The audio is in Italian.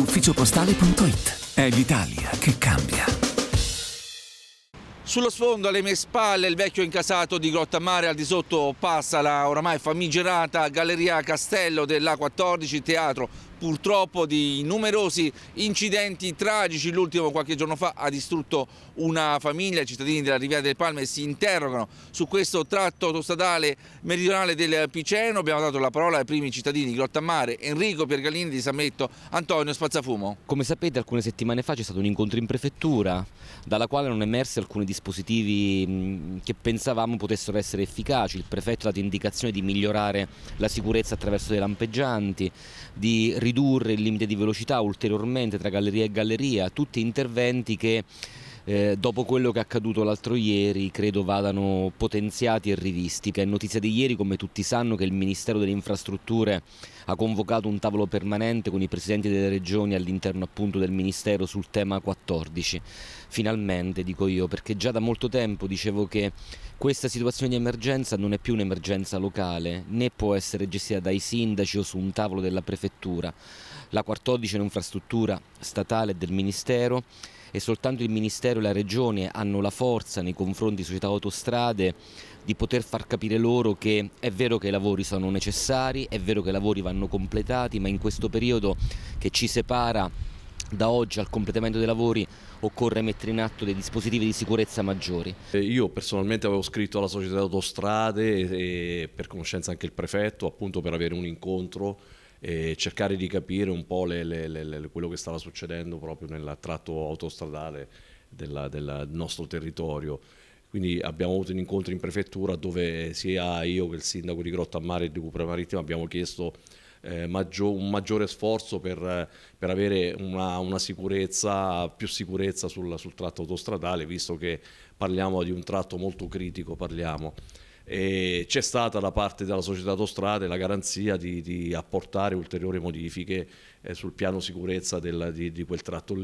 ufficiopostale.it. È l'Italia che cambia. Sullo sfondo alle mie spalle il vecchio incasato di Grotta Mare, al di sotto passa la oramai famigerata Galleria Castello dell'A14, teatro purtroppo di numerosi incidenti tragici, l'ultimo qualche giorno fa ha distrutto una famiglia, i cittadini della Riviera delle Palme si interrogano su questo tratto autostradale meridionale del Piceno, abbiamo dato la parola ai primi cittadini di Grottammare, Enrico Piergalini di Sametto, Antonio Spazzafumo. Come sapete alcune settimane fa c'è stato un incontro in prefettura dalla quale non emersi alcuni dispositivi che pensavamo potessero essere efficaci, il prefetto ha dato indicazione di migliorare la sicurezza attraverso dei lampeggianti, di ridurre ridurre il limite di velocità ulteriormente tra galleria e galleria, tutti interventi che eh, dopo quello che è accaduto l'altro ieri credo vadano potenziati e rivisti. Che è notizia di ieri, come tutti sanno, che il Ministero delle Infrastrutture ha convocato un tavolo permanente con i presidenti delle regioni all'interno appunto del Ministero sul tema 14. Finalmente, dico io, perché già da molto tempo dicevo che questa situazione di emergenza non è più un'emergenza locale, né può essere gestita dai sindaci o su un tavolo della prefettura. La 14 è un'infrastruttura statale del Ministero e soltanto il Ministero e la Regione hanno la forza nei confronti di società autostrade di poter far capire loro che è vero che i lavori sono necessari, è vero che i lavori vanno completati, ma in questo periodo che ci separa da oggi al completamento dei lavori occorre mettere in atto dei dispositivi di sicurezza maggiori. Eh, io personalmente avevo scritto alla società autostrade e per conoscenza anche il prefetto appunto per avere un incontro e cercare di capire un po' le, le, le, quello che stava succedendo proprio nel tratto autostradale del nostro territorio. Quindi abbiamo avuto un incontro in prefettura dove sia io che il sindaco di Grotta Mare e di Cupra Marittima abbiamo chiesto eh, maggio, un maggiore sforzo per, per avere una, una, sicurezza, più sicurezza sul, sul tratto autostradale, visto che parliamo di un tratto molto critico. Parliamo e c'è stata da parte della società autostrade la garanzia di, di apportare ulteriori modifiche eh, sul piano sicurezza del, di, di quel tratto lì.